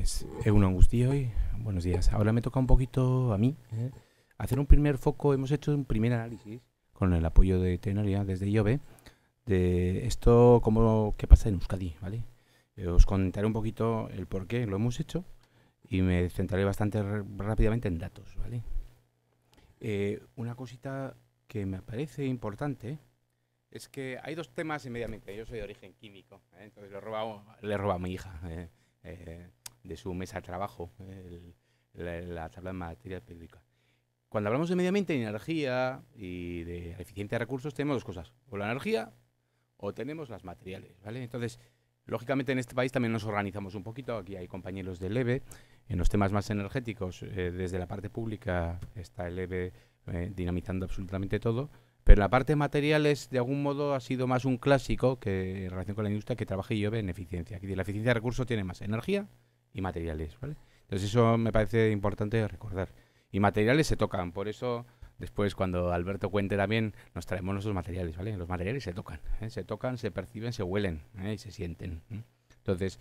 es pues, eh, un angustio hoy. Buenos días. Ahora me toca un poquito a mí ¿eh? hacer un primer foco. Hemos hecho un primer análisis con el apoyo de Tenoria desde IOBE de esto, como qué pasa en Euskadi, ¿vale? Eh, os contaré un poquito el por qué lo hemos hecho y me centraré bastante rápidamente en datos, ¿vale? una cosita que me parece importante es que hay dos temas inmediatamente Yo soy de origen químico, entonces le he robado, a mi hija de su mesa de trabajo, la, tabla de materiales Cuando hablamos de medio ambiente y energía y de eficiencia de recursos, tenemos dos cosas, o la energía o tenemos las materiales, ¿vale? Entonces, lógicamente en este país también nos organizamos un poquito, aquí hay compañeros del LEVE, en los temas más energéticos, eh, desde la parte pública está el ebe eh, dinamizando absolutamente todo, pero la parte de materiales, de algún modo, ha sido más un clásico que en relación con la industria que trabaja llueve en eficiencia. La eficiencia de recursos tiene más energía y materiales, ¿vale? Entonces eso me parece importante recordar. Y materiales se tocan, por eso después cuando Alberto cuente también nos traemos nuestros materiales, ¿vale? Los materiales se tocan, ¿eh? se tocan, se perciben, se huelen ¿eh? y se sienten. ¿eh? Entonces,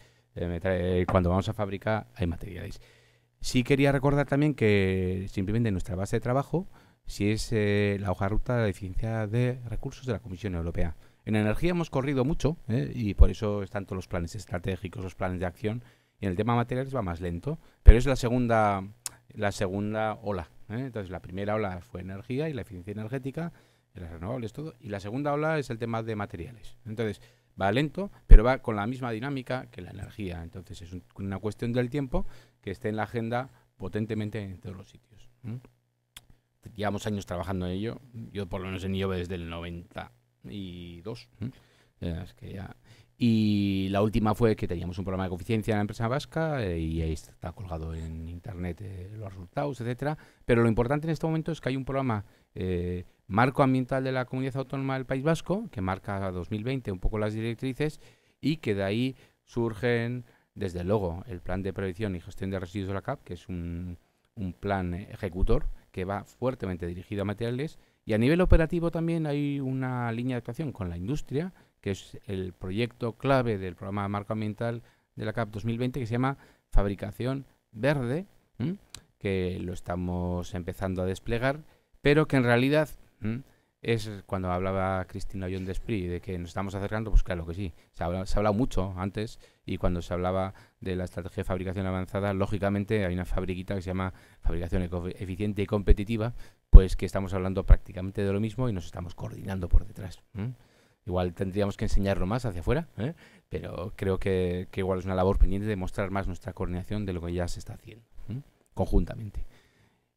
cuando vamos a fábrica hay materiales. Sí quería recordar también que simplemente nuestra base de trabajo, si es la hoja ruta de eficiencia de recursos de la Comisión Europea. En energía hemos corrido mucho y por eso están todos los planes estratégicos, los planes de acción y en el tema materiales va más lento, pero es la segunda, la segunda ola. ¿eh? Entonces, la primera ola fue energía y la eficiencia energética, las renovables, todo. Y la segunda ola es el tema de materiales. Entonces, va lento, pero va con la misma dinámica que la energía. Entonces, es una cuestión del tiempo que esté en la agenda potentemente en todos los sitios. Llevamos años trabajando en ello. Yo, por lo menos, en Iobe desde el 92. Es que ya y la última fue que teníamos un programa de coeficiencia en la empresa vasca eh, y ahí está colgado en internet eh, los resultados, etcétera. Pero lo importante en este momento es que hay un programa eh, marco ambiental de la comunidad autónoma del País Vasco que marca 2020 un poco las directrices y que de ahí surgen, desde luego, el plan de prevención y gestión de residuos de la CAP, que es un, un plan ejecutor que va fuertemente dirigido a materiales. Y a nivel operativo también hay una línea de actuación con la industria que es el proyecto clave del programa marco ambiental de la CAP 2020, que se llama Fabricación Verde, que lo estamos empezando a desplegar, pero que en realidad es cuando hablaba Cristina Ollón de de que nos estamos acercando, pues claro que sí, se ha, mucho antes y cuando se hablaba de la estrategia de fabricación avanzada, lógicamente hay una fabriquita que se llama fabricación eficiente y competitiva, pues que estamos hablando prácticamente de lo mismo y nos estamos coordinando por detrás. Igual tendríamos que enseñarlo más hacia afuera, ¿eh? pero creo que, igual es una labor pendiente de mostrar más nuestra coordinación de lo que ya se está haciendo ¿eh? conjuntamente.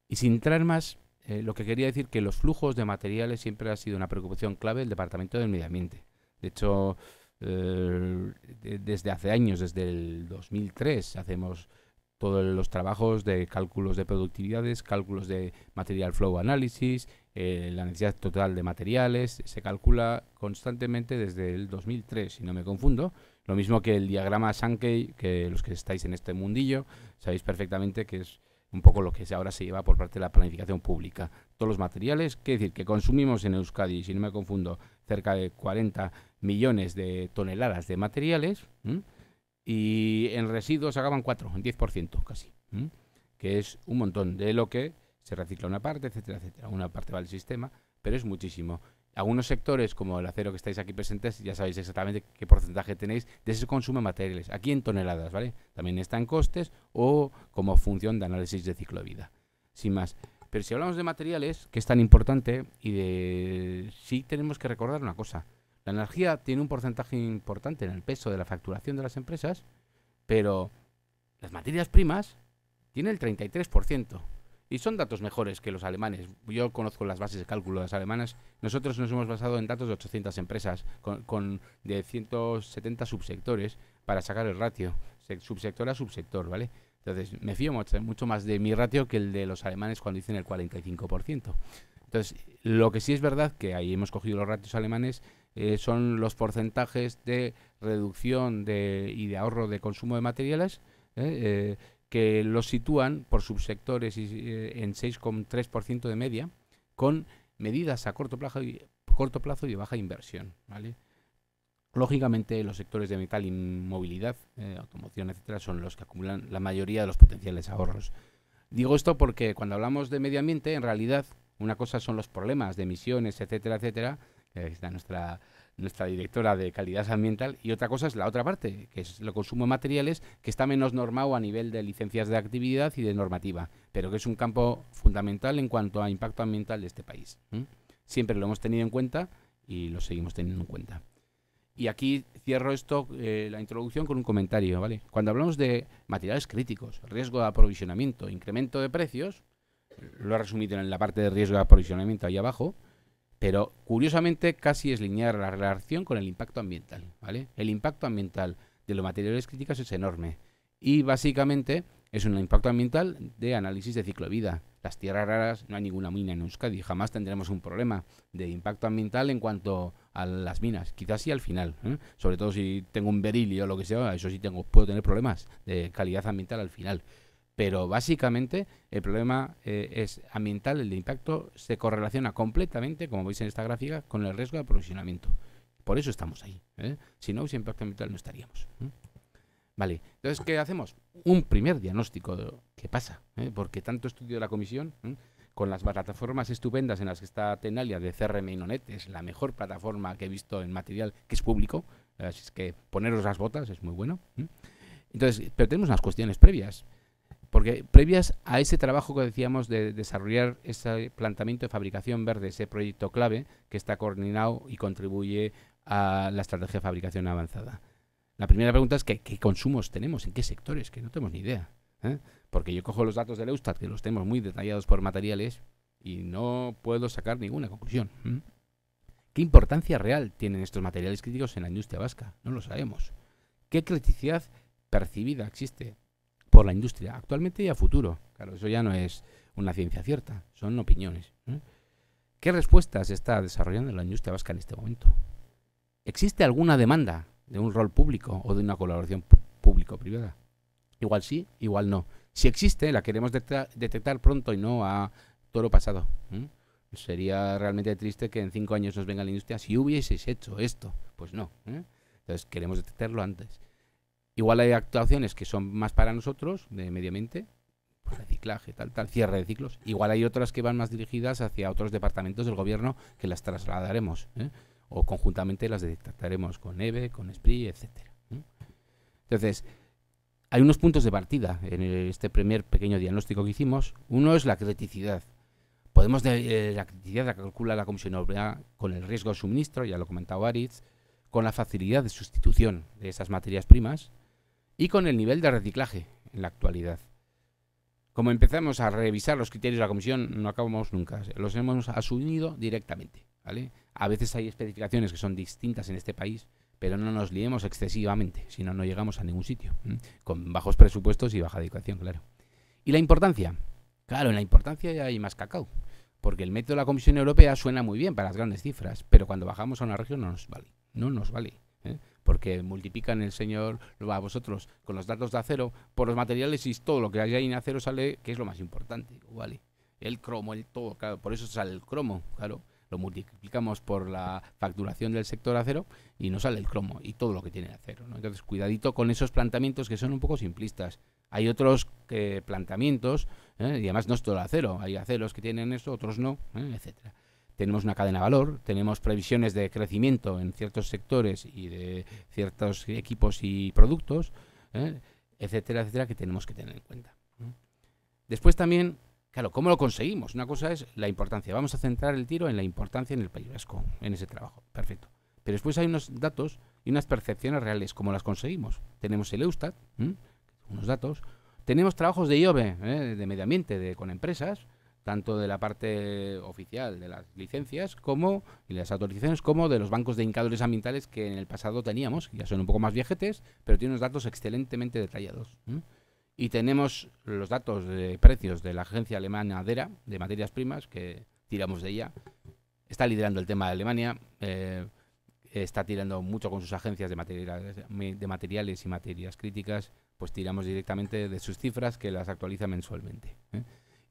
Y sin entrar más, eh, lo que quería decir que los flujos de materiales siempre ha sido una preocupación clave del Departamento del Medio Ambiente. De hecho, desde hace años, desde el 2003, hacemos todos los trabajos de cálculos de productividades, cálculos de material flow analysis, eh, la necesidad total de materiales, se calcula constantemente desde el 2003, si no me confundo. Lo mismo que el diagrama Sankey, que los que estáis en este mundillo sabéis perfectamente que es un poco lo que ahora se lleva por parte de la planificación pública. Todos los materiales, que decir, que consumimos en Euskadi, si no me confundo, cerca de 40 millones de toneladas de materiales y en residuos sacaban 4, un 10% casi, que es un montón de lo que se recicla una parte, etcétera, etcétera. Una parte va al sistema, pero es muchísimo. Algunos sectores, como el acero que estáis aquí presentes, ya sabéis exactamente qué porcentaje tenéis de ese consumo de materiales. Aquí en toneladas, ¿vale? También está en costes o como función de análisis de ciclo de vida. Sin más. Pero si hablamos de materiales, que es tan importante, y de... sí tenemos que recordar una cosa. La energía tiene un porcentaje importante en el peso de la facturación de las empresas, pero las materias primas tienen el 33%. Y son datos mejores que los alemanes. Yo conozco las bases de cálculo de las alemanas. Nosotros nos hemos basado en datos de 800 empresas con, de 170 subsectores para sacar el ratio, subsector a subsector, ¿vale? Entonces, me fío mucho, mucho más de mi ratio que el de los alemanes cuando dicen el 45%. Entonces, lo que sí es verdad que ahí hemos cogido los ratios alemanes eh, son los porcentajes de reducción de, y de ahorro de consumo de materiales, ¿eh? Eh, que los sitúan por subsectores en 6,3% de media, con medidas a corto plazo y, corto plazo y baja inversión. Lógicamente, los sectores de metal y movilidad, automoción, etcétera, son los que acumulan la mayoría de los potenciales ahorros. Digo esto porque cuando hablamos de medio ambiente, en realidad, una cosa son los problemas de emisiones, etcétera, etcétera, está nuestra, nuestra directora de calidad ambiental. Y otra cosa es la otra parte, que es el consumo de materiales, que está menos normado a nivel de licencias de actividad y de normativa, pero que es un campo fundamental en cuanto a impacto ambiental de este país. Siempre lo hemos tenido en cuenta y lo seguimos teniendo en cuenta. Y aquí cierro esto, eh, la introducción, con un comentario. ¿vale? Cuando hablamos de materiales críticos, riesgo de aprovisionamiento, incremento de precios, lo he resumido en la parte de riesgo de aprovisionamiento ahí abajo, pero curiosamente casi es lineal la relación con el impacto ambiental, ¿vale? El impacto ambiental de los materiales críticos es enorme y básicamente es un impacto ambiental de análisis de ciclo de vida. Las tierras raras, no hay ninguna mina en Euskadi, jamás tendremos un problema de impacto ambiental en cuanto a las minas, quizás sí al final, ¿eh? sobre todo si tengo un berilio o lo que sea, eso sí tengo, puedo tener problemas de calidad ambiental al final. Pero básicamente el problema eh, es ambiental, el de impacto, se correlaciona completamente, como veis en esta gráfica, con el riesgo de aprovisionamiento. Por eso estamos ahí. ¿eh? Si no hubiese impacto ambiental no estaríamos. ¿eh? Vale, entonces, ¿qué hacemos? Un primer diagnóstico de qué pasa, porque tanto estudio de la comisión con las plataformas estupendas en las que está Tenalia de CRM y Nonet, es la mejor plataforma que he visto en material que es público, así que poneros las botas es muy bueno. Entonces, pero tenemos unas cuestiones previas. Porque previas a ese trabajo que decíamos de desarrollar ese planteamiento de fabricación verde, ese proyecto clave que está coordinado y contribuye a la estrategia de fabricación avanzada. La primera pregunta es qué consumos tenemos, en qué sectores, que no tenemos ni idea. ¿eh? Porque yo cojo los datos del Eustat, que los tenemos muy detallados por materiales, y no puedo sacar ninguna conclusión. ¿Qué importancia real tienen estos materiales críticos en la industria vasca? No lo sabemos. ¿Qué criticidad percibida existe? por la industria, actualmente y a futuro. Claro, eso ya no es una ciencia cierta, son opiniones. ¿eh? ¿Qué respuestas está desarrollando la industria vasca en este momento? ¿Existe alguna demanda de un rol público o de una colaboración público-privada? Igual sí, igual no. Si existe, la queremos detectar pronto y no a toro pasado. ¿eh? Sería realmente triste que en cinco años nos venga la industria si hubieseis hecho esto. Pues no. ¿eh? Entonces queremos detectarlo antes. Igual hay actuaciones que son más para nosotros, de medio ambiente, pues reciclaje, tal, tal, cierre de ciclos. Igual hay otras que van más dirigidas hacia otros departamentos del gobierno que las trasladaremos, ¿eh? o conjuntamente las detectaremos con EVE, con SPRI, etcétera. Entonces, hay unos puntos de partida en este primer pequeño diagnóstico que hicimos. Uno es la criticidad. Podemos eh, la criticidad la calcula la Comisión Europea con el riesgo de suministro, ya lo comentado Aritz, con la facilidad de sustitución de esas materias primas, y con el nivel de reciclaje en la actualidad. Como empezamos a revisar los criterios de la comisión, no acabamos nunca, los hemos asumido directamente. ¿vale? A veces hay especificaciones que son distintas en este país, pero no nos liemos excesivamente, si no, no llegamos a ningún sitio, con bajos presupuestos y baja dedicación, claro. ¿Y la importancia? Claro, en la importancia hay más cacao, porque el método de la Comisión Europea suena muy bien para las grandes cifras, pero cuando bajamos a una región no nos vale, no nos vale. ¿eh? porque multiplican el Señor lo a vosotros con los datos de acero por los materiales y todo lo que hay en acero sale, que es lo más importante, ¿vale? El cromo, el todo, claro, por eso sale el cromo, claro. Lo multiplicamos por la facturación del sector acero y no sale el cromo y todo lo que tiene acero. Entonces, cuidadito con esos planteamientos que son un poco simplistas. Hay otros que, planteamientos, ¿eh? y además no es todo acero, hay aceros que tienen eso, otros no, ¿eh? etcétera tenemos una cadena de valor, tenemos previsiones de crecimiento en ciertos sectores y de ciertos equipos y productos, ¿eh? etcétera, etcétera, que tenemos que tener en cuenta. Después también, claro, ¿cómo lo conseguimos? Una cosa es la importancia. Vamos a centrar el tiro en la importancia en el País en ese trabajo. Perfecto. Pero después hay unos datos y unas percepciones reales, ¿cómo las conseguimos? Tenemos el Eustat, unos datos. Tenemos trabajos de IOBE, ¿eh? de medio ambiente, de, con empresas, tanto de la parte oficial de las licencias como y las autorizaciones como de los bancos de indicadores ambientales que en el pasado teníamos, ya son un poco más viejetes, pero tienen unos datos excelentemente detallados. Y tenemos los datos de precios de la agencia alemana DERA de materias primas que tiramos de ella. Está liderando el tema de Alemania, eh, está tirando mucho con sus agencias de materiales, de materiales y materias críticas, pues tiramos directamente de sus cifras que las actualiza mensualmente. ¿eh?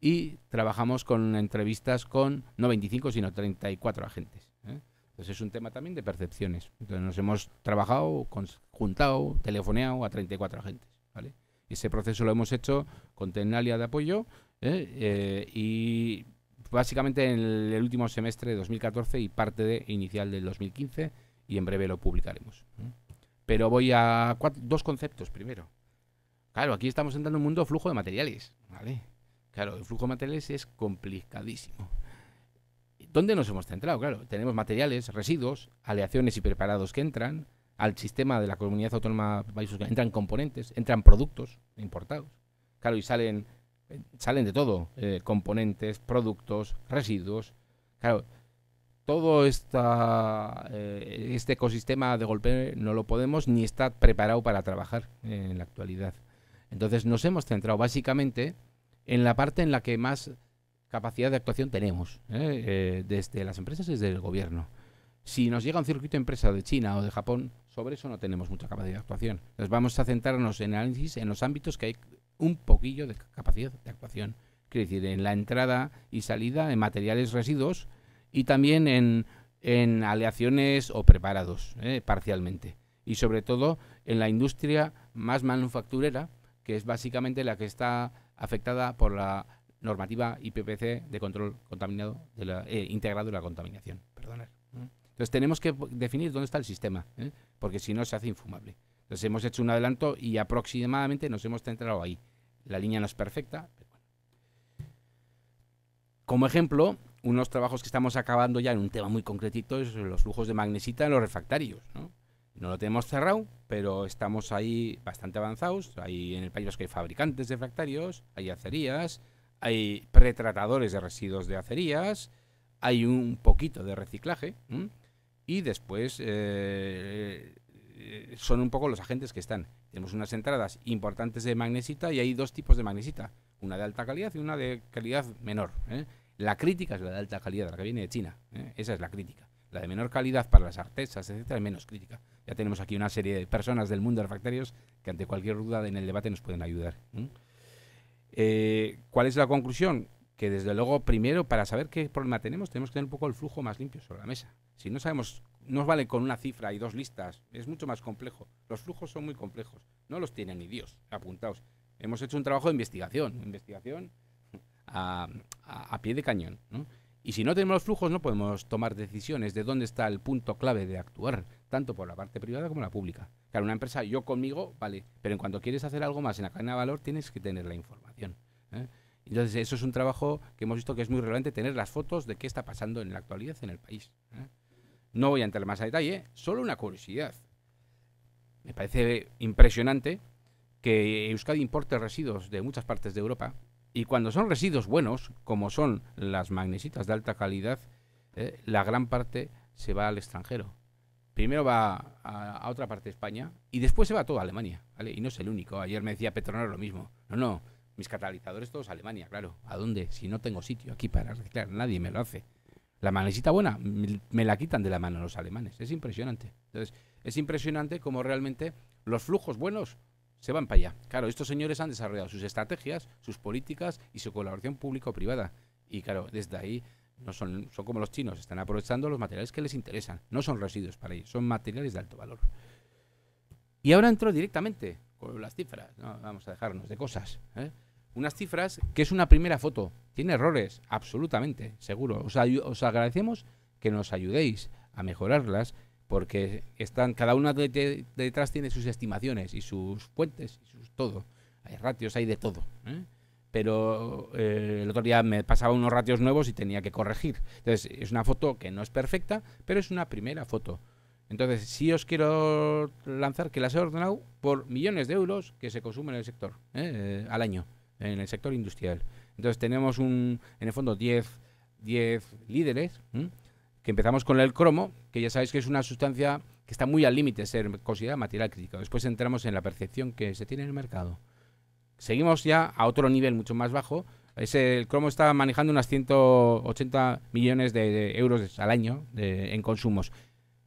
y trabajamos con entrevistas con no 25, sino 34 agentes. ¿eh? Entonces es un tema también de percepciones. Entonces nos hemos trabajado, juntado, telefoneado a 34 agentes. ¿vale? Ese proceso lo hemos hecho con tenalia de apoyo ¿eh? Eh, y básicamente en el último semestre de 2014 y parte de, inicial del 2015 y en breve lo publicaremos. Pero voy a dos conceptos primero. Claro, aquí estamos entrando en un mundo de flujo de materiales. ¿vale? Claro, el flujo de materiales es complicadísimo. ¿Dónde nos hemos centrado? Claro, tenemos materiales, residuos, aleaciones y preparados que entran al sistema de la comunidad autónoma entran componentes, entran productos importados. Claro, y salen, salen de todo, eh, componentes, productos, residuos. Claro, todo eh, este ecosistema de golpe no lo podemos ni está preparado para trabajar en la actualidad. Entonces nos hemos centrado básicamente en la parte en la que más capacidad de actuación tenemos, ¿eh? Eh, desde las empresas y desde el gobierno. Si nos llega un circuito de empresa de China o de Japón, sobre eso no tenemos mucha capacidad de actuación. Nos vamos a centrarnos en análisis en los ámbitos que hay un poquillo de capacidad de actuación. Quiere decir, en la entrada y salida, en materiales residuos y también en, aleaciones o preparados, ¿eh? parcialmente. Y sobre todo en la industria más manufacturera, que es básicamente la que está afectada por la normativa IPPC de control contaminado de eh, integrado de la contaminación. ¿Mm? Entonces tenemos que definir dónde está el sistema, ¿eh? porque si no se hace infumable. Entonces hemos hecho un adelanto y aproximadamente nos hemos centrado ahí. La línea no es perfecta. Como ejemplo, unos trabajos que estamos acabando ya en un tema muy concretito es los flujos de magnesita en los refractarios. ¿no? No lo tenemos cerrado, pero estamos ahí bastante avanzados. Hay en el País que hay fabricantes de fractarios, hay acerías, hay pretratadores de residuos de acerías, hay un poquito de reciclaje y después eh, eh, son un poco los agentes que están. Tenemos unas entradas importantes de magnesita y hay dos tipos de magnesita, una de alta calidad y una de calidad menor. ¿eh? La crítica es la de alta calidad, la que viene de China. Esa es la crítica. La de menor calidad para las artesas, etcétera, es menos crítica. Ya tenemos aquí una serie de personas del mundo de refractarios que ante cualquier duda en el debate nos pueden ayudar. Eh, ¿Cuál es la conclusión? Que desde luego, primero, para saber qué problema tenemos, tenemos que tener un poco el flujo más limpio sobre la mesa. Si no sabemos, no vale con una cifra y dos listas, es mucho más complejo. Los flujos son muy complejos, no los tiene ni Dios apuntados. Hemos hecho un trabajo de investigación, investigación a, pie de cañón. Y si no tenemos los flujos, no podemos tomar decisiones de dónde está el punto clave de actuar tanto por la parte privada como la pública. Claro, una empresa, yo conmigo, vale, pero en cuanto quieres hacer algo más en la cadena de valor, tienes que tener la información. ¿eh? Entonces, eso es un trabajo que hemos visto que es muy relevante, tener las fotos de qué está pasando en la actualidad en el país. ¿eh? No voy a entrar más a detalle, solo una curiosidad. Me parece impresionante que Euskadi importe residuos de muchas partes de Europa y cuando son residuos buenos, como son las magnesitas de alta calidad, ¿eh? la gran parte se va al extranjero primero va a, otra parte de España y después se va a a Alemania, Y no es el único. Ayer me decía Petronor lo mismo. No, no, mis catalizadores todos a Alemania, claro. ¿A dónde? Si no tengo sitio aquí para reciclar, nadie me lo hace. La manecita buena me, me la quitan de la mano los alemanes. Es impresionante. Entonces, es impresionante cómo realmente los flujos buenos se van para allá. Claro, estos señores han desarrollado sus estrategias, sus políticas y su colaboración público-privada. Y claro, desde ahí no son, son como los chinos, están aprovechando los materiales que les interesan. No son residuos para ellos, son materiales de alto valor. Y ahora entro directamente con las cifras. ¿no? Vamos a dejarnos de cosas. ¿eh? Unas cifras que es una primera foto. Tiene errores, absolutamente, seguro. Os, agradecemos que nos ayudéis a mejorarlas porque están cada una detrás tiene sus estimaciones y sus fuentes y sus todo. Hay ratios, hay de todo. ¿eh? pero eh, el otro día me pasaba unos ratios nuevos y tenía que corregir. Entonces, es una foto que no es perfecta, pero es una primera foto. Entonces, sí os quiero lanzar que las he ordenado por millones de euros que se consumen en el sector, eh, al año, en el sector industrial. Entonces, tenemos un, en el fondo 10 líderes, que empezamos con el cromo, que ya sabéis que es una sustancia que está muy al límite de ser considerada material crítico. Después entramos en la percepción que se tiene en el mercado seguimos ya a otro nivel mucho más bajo. el cromo está manejando unas 180 millones de, euros al año en consumos.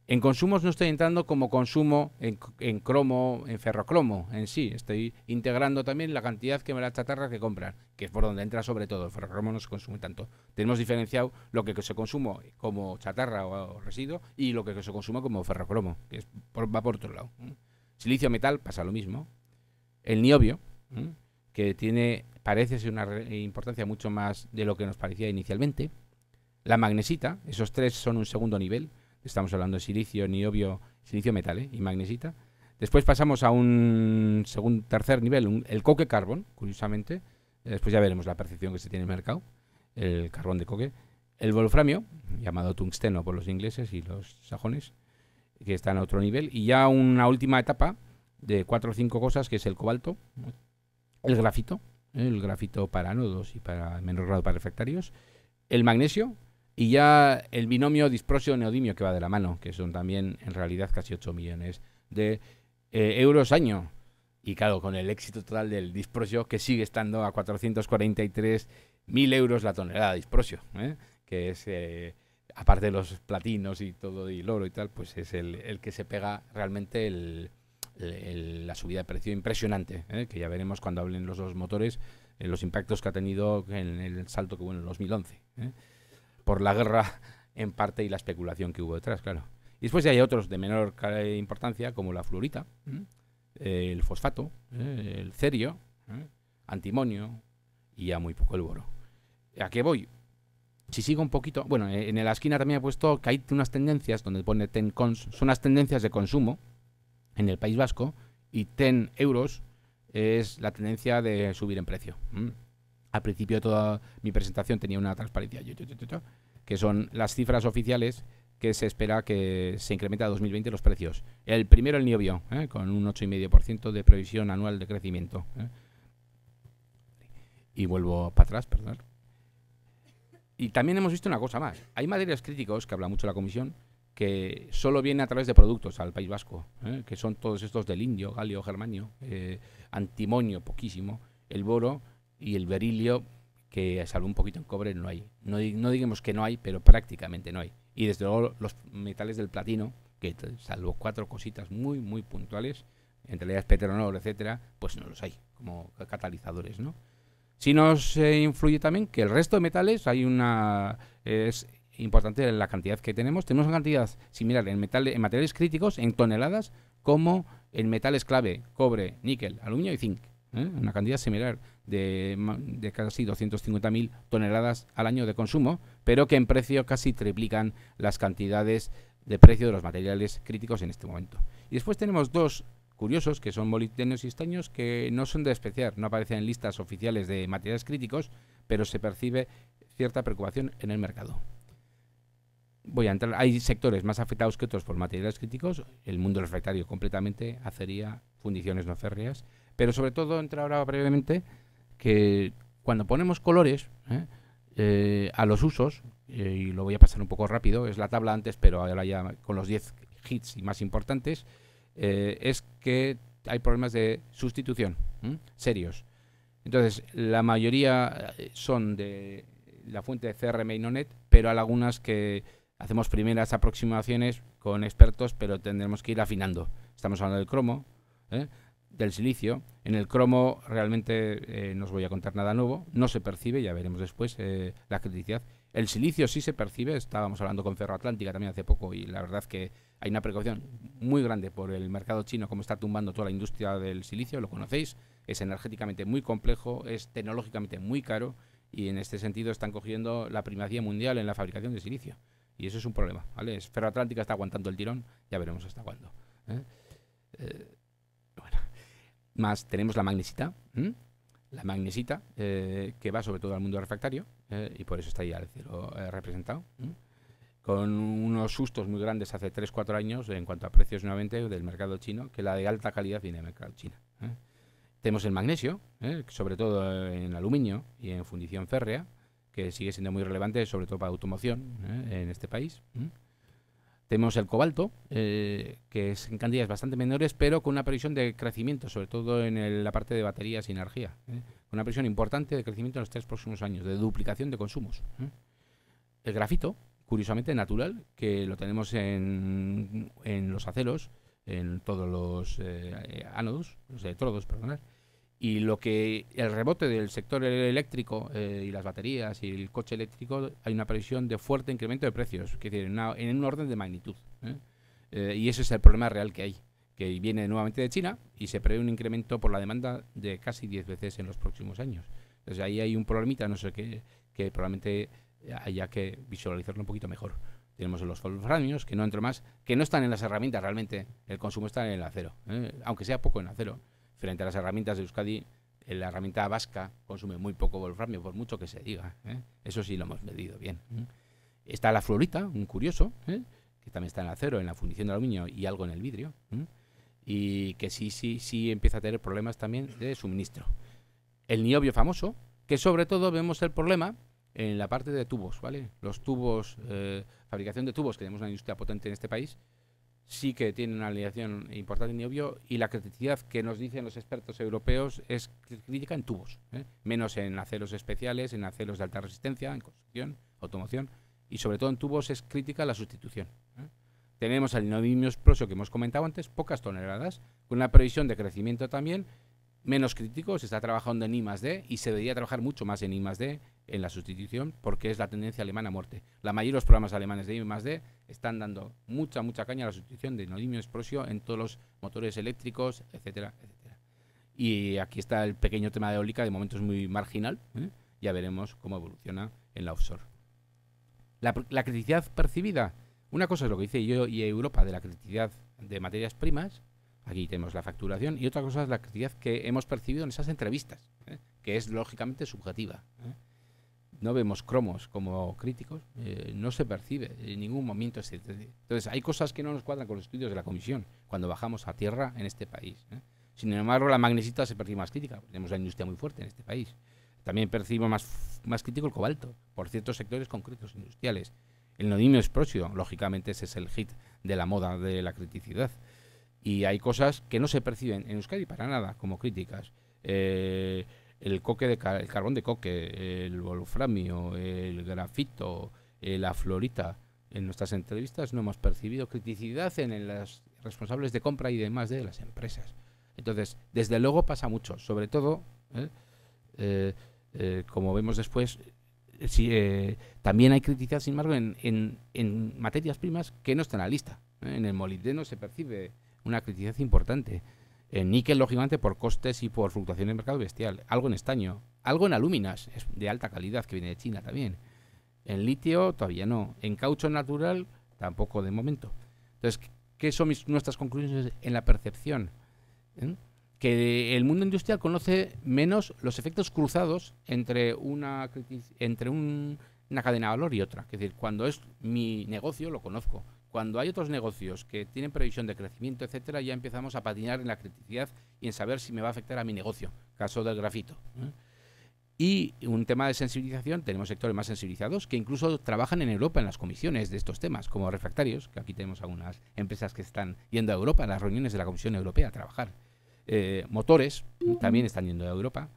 En consumos no estoy entrando como consumo en, cromo, en ferrocromo en sí. Estoy integrando también la cantidad que me la chatarra que compran, que es por donde entra sobre todo. El ferrocromo no se consume tanto. Tenemos diferenciado lo que se consume como chatarra o, residuo y lo que se consume como ferrocromo, que es va por otro lado. Silicio metal pasa lo mismo. El niobio, que tiene, parece ser una importancia mucho más de lo que nos parecía inicialmente. La magnesita, esos tres son un segundo nivel. Estamos hablando de silicio, niobio, silicio metal ¿eh? y magnesita. Después pasamos a un segundo, tercer nivel, el coque carbón, curiosamente. Después ya veremos la percepción que se tiene en el mercado, el carbón de coque. El wolframio, llamado tungsteno por los ingleses y los sajones, que está en otro nivel. Y ya una última etapa de cuatro o cinco cosas, que es el cobalto, el grafito, el grafito para nudos y para menor grado para refractarios, el magnesio y ya el binomio disprosio-neodimio que va de la mano, que son también en realidad casi 8 millones de eh, euros año. Y claro, con el éxito total del disprosio, que sigue estando a 443.000 euros la tonelada de disprosio, ¿eh? que es, eh, aparte de los platinos y todo, y el oro y tal, pues es el, el que se pega realmente el, la subida de precio impresionante, ¿eh? que ya veremos cuando hablen los dos motores, eh, los impactos que ha tenido en el salto que hubo en el 2011, ¿eh? por la guerra en parte y la especulación que hubo detrás, claro. Y después hay otros de menor importancia, como la fluorita, el fosfato, el cerio, antimonio y ya muy poco el boro. ¿A qué voy? si sigo un poquito, bueno, en la esquina también he puesto que hay unas tendencias donde pone ten cons, son las tendencias de consumo en el País Vasco y 10 euros es la tendencia de subir en precio. Mm. Al principio de toda mi presentación tenía una transparencia, que son las cifras oficiales que se espera que se incremente a 2020 los precios. El primero el niobio, ¿eh? con un 8,5% de previsión anual de crecimiento. ¿eh? Y vuelvo para atrás, perdón. Y también hemos visto una cosa más. Hay materiales críticos, que habla mucho la comisión, que solo viene a través de productos al País Vasco, ¿eh? que son todos estos del indio, galio, germanio, eh, antimonio, poquísimo, el boro y el berilio, que salvo un poquito en cobre no hay. No, no, digamos que no hay, pero prácticamente no hay. Y desde luego los metales del platino, que salvo cuatro cositas muy, muy puntuales, entre ellas petronor, etcétera, pues no los hay como catalizadores, ¿no? Si nos eh, influye también que el resto de metales hay una importante la cantidad que tenemos. Tenemos una cantidad similar en, metal, en materiales críticos, en toneladas, como en metales clave, cobre, níquel, aluminio y zinc. ¿eh? Una cantidad similar de, de casi 250.000 toneladas al año de consumo, pero que en precio casi triplican las cantidades de precio de los materiales críticos en este momento. Y después tenemos dos curiosos, que son molibdenos y estaños, que no son de especial, no aparecen en listas oficiales de materiales críticos, pero se percibe cierta preocupación en el mercado voy a entrar, hay sectores más afectados que otros por materiales críticos, el mundo refractario completamente, hacería fundiciones no férreas, pero sobre todo entra ahora brevemente que cuando ponemos colores ¿eh? Eh, a los usos, eh, y lo voy a pasar un poco rápido, es la tabla antes, pero ahora ya con los 10 hits y más importantes, es que hay problemas de sustitución serios. Entonces, la mayoría son de la fuente de CRM y NET, pero hay algunas que hacemos primeras aproximaciones con expertos, pero tendremos que ir afinando. Estamos hablando del cromo, ¿eh? del silicio. En el cromo realmente eh, no os voy a contar nada nuevo, no se percibe, ya veremos después eh, la criticidad. El silicio sí se percibe, estábamos hablando con Ferro Atlántica también hace poco y la verdad que hay una precaución muy grande por el mercado chino, como está tumbando toda la industria del silicio, lo conocéis, es energéticamente muy complejo, es tecnológicamente muy caro y en este sentido están cogiendo la primacía mundial en la fabricación de silicio. Y eso es un problema, ¿vale? Es Ferroatlántica está aguantando el tirón, ya veremos hasta cuándo. ¿eh? Eh, más tenemos la magnesita, la magnesita eh, que va sobre todo al mundo refractario y por eso está ahí al cielo representado. Con unos sustos muy grandes hace 3-4 años en cuanto a precios nuevamente del mercado chino, que la de alta calidad viene del mercado chino. Tenemos el magnesio, sobre todo en aluminio y en fundición férrea que sigue siendo muy relevante, sobre todo para automoción ¿eh? en este país. Tenemos el cobalto, eh, que es en cantidades bastante menores, pero con una previsión de crecimiento, sobre todo en la parte de baterías y energía. ¿eh? Con una previsión importante de crecimiento en los tres próximos años, de duplicación de consumos. El grafito, curiosamente natural, que lo tenemos en, en los acelos, en todos los ánodos, los electrodos, perdonad, y lo que el rebote del sector eléctrico eh, y las baterías y el coche eléctrico hay una previsión de fuerte incremento de precios, que en un orden de magnitud. ¿eh? Eh, y ese es el problema real que hay, que viene nuevamente de China y se prevé un incremento por la demanda de casi 10 veces en los próximos años. Entonces ahí hay un problemita, no sé qué, que probablemente haya que visualizarlo un poquito mejor. Tenemos los forfráneos, que no entro más, que no están en las herramientas realmente, el consumo está en el acero, aunque sea poco en acero. Frente a las herramientas de Euskadi, eh, la herramienta vasca consume muy poco wolframio, por mucho que se diga. ¿eh? Eso sí lo hemos medido bien. ¿eh? Está la fluorita, un curioso, que también está en el acero, en la fundición de aluminio y algo en el vidrio. Y que sí, sí, sí empieza a tener problemas también de suministro. El niobio famoso, que sobre todo vemos el problema en la parte de tubos, ¿vale? Los tubos, fabricación de tubos, que tenemos una industria potente en este país, sí que tiene una alineación importante y obvio, y la criticidad que nos dicen los expertos europeos es crítica en tubos, ¿eh? menos en aceros especiales, en aceros de alta resistencia, en construcción, automoción, y sobre todo en tubos es crítica la sustitución. ¿eh? Tenemos Tenemos niobio prosio que hemos comentado antes, pocas toneladas, con una previsión de crecimiento también, menos crítico, se está trabajando en I D y se debería trabajar mucho más en I D en la sustitución porque es la tendencia alemana a muerte. La mayoría de los programas alemanes de I D están dando mucha, mucha caña a la sustitución de neodimio esprosio en todos los motores eléctricos, etcétera, etcétera. Y aquí está el pequeño tema de eólica, de momento es muy marginal, ¿eh? ya veremos cómo evoluciona en la offshore. La, criticidad percibida, una cosa es lo que dice yo y Europa de la criticidad de materias primas, aquí tenemos la facturación, y otra cosa es la criticidad que hemos percibido en esas entrevistas, ¿eh? que es lógicamente subjetiva. ¿eh? no vemos cromos como críticos, eh, no se percibe en ningún momento. entonces, hay cosas que no nos cuadran con los estudios de la Comisión cuando bajamos a tierra en este país. ¿eh? Sin embargo, la magnesita se percibe más crítica. Tenemos la industria muy fuerte en este país. También percibimos más, más crítico el cobalto por ciertos sectores concretos industriales. El nodimio es próximo, lógicamente ese es el hit de la moda de la criticidad. Y hay cosas que no se perciben en Euskadi para nada como críticas. Eh, el coque de el carbón de coque, el wolframio, el grafito, eh, la florita. En nuestras entrevistas no hemos percibido criticidad en, en las responsables de compra y demás de las empresas. Entonces, desde luego pasa mucho, sobre todo, ¿eh? Eh, como vemos después, si, también hay criticidad, sin embargo, en, en, materias primas que no están a la lista. En el molibdeno se percibe una criticidad importante. En níquel, lógicamente, por costes y por fluctuación en mercado bestial. Algo en estaño. Algo en alúminas, es de alta calidad, que viene de China también. En litio, todavía no. En caucho natural, tampoco de momento. Entonces, ¿qué son mis, nuestras conclusiones en la percepción? ¿Eh? Que el mundo industrial conoce menos los efectos cruzados entre una, entre una cadena de valor y otra. Es decir, cuando es mi negocio, lo conozco. Cuando hay otros negocios que tienen previsión de crecimiento, etcétera, ya empezamos a patinar en la criticidad y en saber si me va a afectar a mi negocio, caso del grafito. ¿eh? Y un tema de sensibilización, tenemos sectores más sensibilizados que incluso trabajan en Europa en las comisiones de estos temas, como refractarios, que aquí tenemos algunas empresas que están yendo a Europa a las reuniones de la Comisión Europea a trabajar. Eh, motores ¿eh? también están yendo a Europa,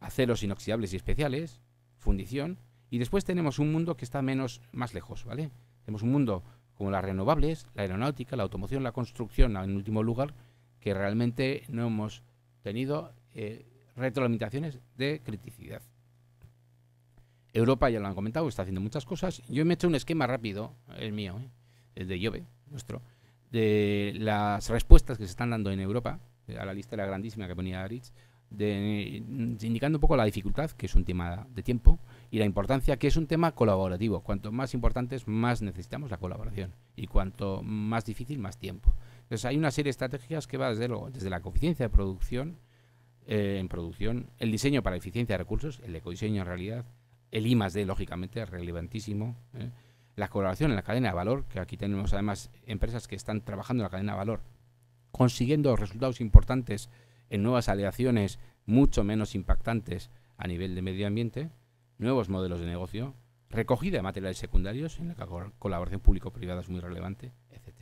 aceros inoxidables y especiales, fundición, y después tenemos un mundo que está menos, más lejos, ¿vale? Tenemos un mundo como las renovables, la aeronáutica, la automoción, la construcción, en último lugar, que realmente no hemos tenido eh, retroalimentaciones de criticidad. Europa, ya lo han comentado, está haciendo muchas cosas. Yo me he hecho un esquema rápido, el mío, ¿eh? el de Jove, nuestro, de las respuestas que se están dando en Europa, a la lista la grandísima que ponía Aritz, Mm, indicando un poco la dificultad, que es un tema de tiempo, y la importancia, que es un tema colaborativo. Cuanto más es más necesitamos la colaboración, y cuanto más difícil, más tiempo. Entonces hay una serie de estrategias que va desde, luego, desde la coeficiencia de producción, eh, en producción, el diseño para eficiencia de recursos, el ecodiseño en realidad, el I más D, lógicamente, relevantísimo, ¿eh? la colaboración en la cadena de valor, que aquí tenemos además empresas que están trabajando en la cadena de valor, consiguiendo resultados importantes en nuevas aleaciones mucho menos impactantes a nivel de medio ambiente, nuevos modelos de negocio, recogida de materiales secundarios, en la que la colaboración público-privada es muy relevante, etc.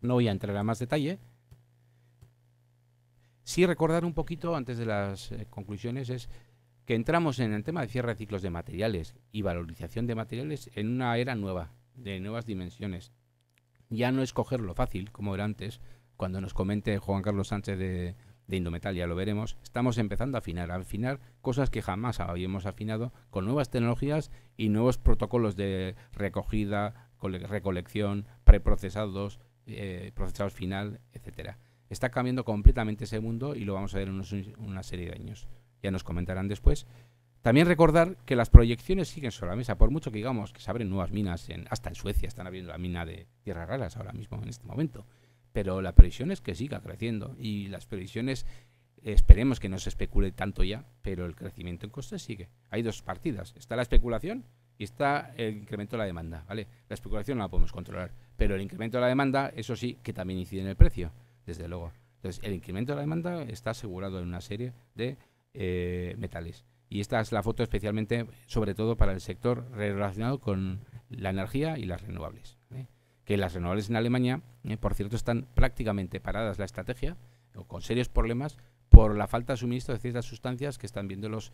No voy a entrar a más detalle. Sí recordar un poquito, antes de las eh, conclusiones, es que entramos en el tema de cierre de ciclos de materiales y valorización de materiales en una era nueva, de nuevas dimensiones. Ya no es coger lo fácil, como era antes, cuando nos comente Juan Carlos Sánchez de, de indometal, ya lo veremos, estamos empezando a afinar, a afinar cosas que jamás habíamos afinado con nuevas tecnologías y nuevos protocolos de recogida, recolección, preprocesados, eh, procesados final, etcétera. Está cambiando completamente ese mundo y lo vamos a ver en una serie de años. Ya nos comentarán después. También recordar que las proyecciones siguen sobre la mesa, por mucho que digamos que se abren nuevas minas, en, hasta en Suecia están abriendo la mina de tierras raras ahora mismo, en este momento pero la previsión es que siga creciendo y las previsiones esperemos que no se especule tanto ya, pero el crecimiento en costes sigue. Hay dos partidas, está la especulación y está el incremento de la demanda, ¿vale? La especulación no la podemos controlar, pero el incremento de la demanda, eso sí, que también incide en el precio, desde luego. Entonces, el incremento de la demanda está asegurado en una serie de eh, metales. Y esta es la foto especialmente, sobre todo para el sector relacionado con la energía y las renovables que las renovables en Alemania, eh, por cierto, están prácticamente paradas la estrategia, o con serios problemas, por la falta de suministro de ciertas sustancias que están viendo los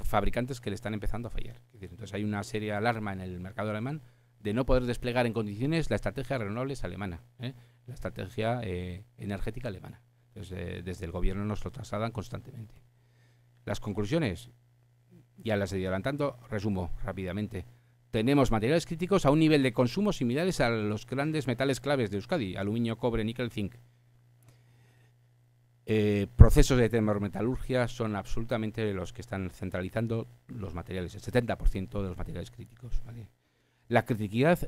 fabricantes que le están empezando a fallar. entonces hay una seria alarma en el mercado alemán de no poder desplegar en condiciones la estrategia renovables alemana, eh, la estrategia eh, energética alemana. desde el gobierno nos lo trasladan constantemente. Las conclusiones, ya las he ido adelantando, resumo rápidamente tenemos materiales críticos a un nivel de consumo similares a los grandes metales claves de Euskadi, aluminio, cobre, níquel, zinc. Eh, procesos de termometalurgia son absolutamente los que están centralizando los materiales, el 70% de los materiales críticos. La criticidad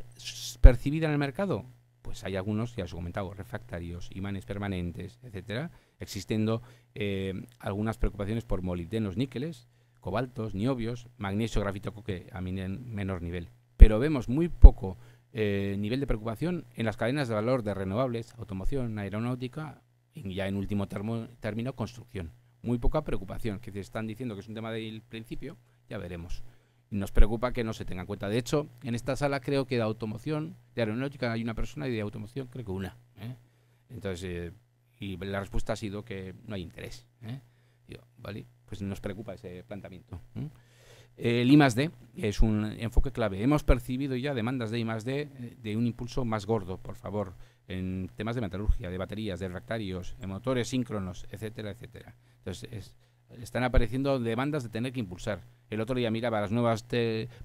percibida en el mercado, pues hay algunos, ya os he comentado, refractarios, imanes permanentes, etcétera, existiendo eh, algunas preocupaciones por molibdenos níqueles, cobaltos, obvios, magnesio, grafito, coque a menor nivel. Pero vemos muy poco eh, nivel de preocupación en las cadenas de valor de renovables, automoción, aeronáutica y ya en último término construcción. Muy poca preocupación, que se están diciendo que es un tema del principio, ya veremos. Nos preocupa que no se tenga en cuenta. De hecho, en esta sala creo que de automoción, de aeronáutica hay una persona y de automoción creo que una. ¿eh? Entonces, eh, y la respuesta ha sido que no hay interés. ¿vale? pues nos preocupa ese planteamiento. I El I+.D. es un enfoque clave. Hemos percibido ya demandas de D eh, de un impulso más gordo, por favor, en temas de metalurgia, de baterías, de reactarios, de motores síncronos, etcétera, etcétera. Entonces, están apareciendo demandas de tener que impulsar. El otro día miraba las nuevas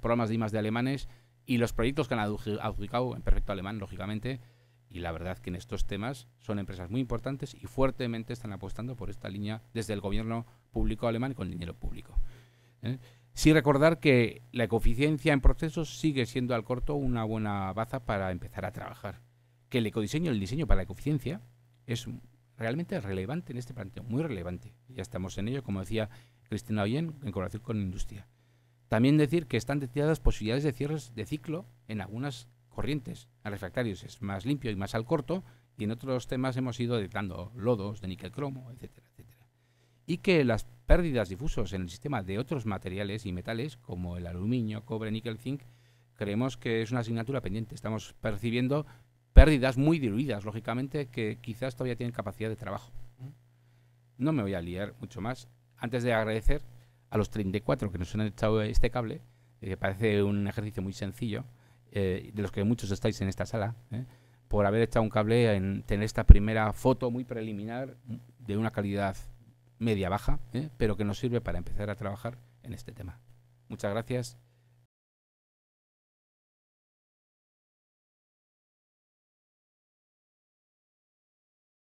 programas de I+.D. alemanes y los proyectos que han adjudicado en perfecto alemán, lógicamente, y la verdad que en estos temas son empresas muy importantes y fuertemente están apostando por esta línea desde el gobierno público alemán con dinero público. ¿eh? Sí recordar que la ecoeficiencia en procesos sigue siendo al corto una buena baza para empezar a trabajar. Que el ecodiseño, el diseño para la ecoeficiencia, es realmente relevante en este planteo, muy relevante. Ya estamos en ello, como decía Cristina Oyen, en colaboración con industria. También decir que están detectadas posibilidades de cierres de ciclo en algunas corrientes. A refractarios es más limpio y más al corto, y en otros temas hemos ido detectando lodos de níquel cromo, etc. etcétera y que las pérdidas difusas en el sistema de otros materiales y metales como el aluminio, cobre, níquel, zinc, creemos que es una asignatura pendiente. Estamos percibiendo pérdidas muy diluidas, lógicamente, que quizás todavía tienen capacidad de trabajo. No me voy a liar mucho más. Antes de agradecer a los 34 que nos han echado este cable, que eh, parece un ejercicio muy sencillo, eh, de los que muchos estáis en esta sala, ¿eh? por haber echado un cable en tener esta primera foto muy preliminar de una calidad media baja, ¿eh? pero que nos sirve para empezar a trabajar en este tema. Muchas gracias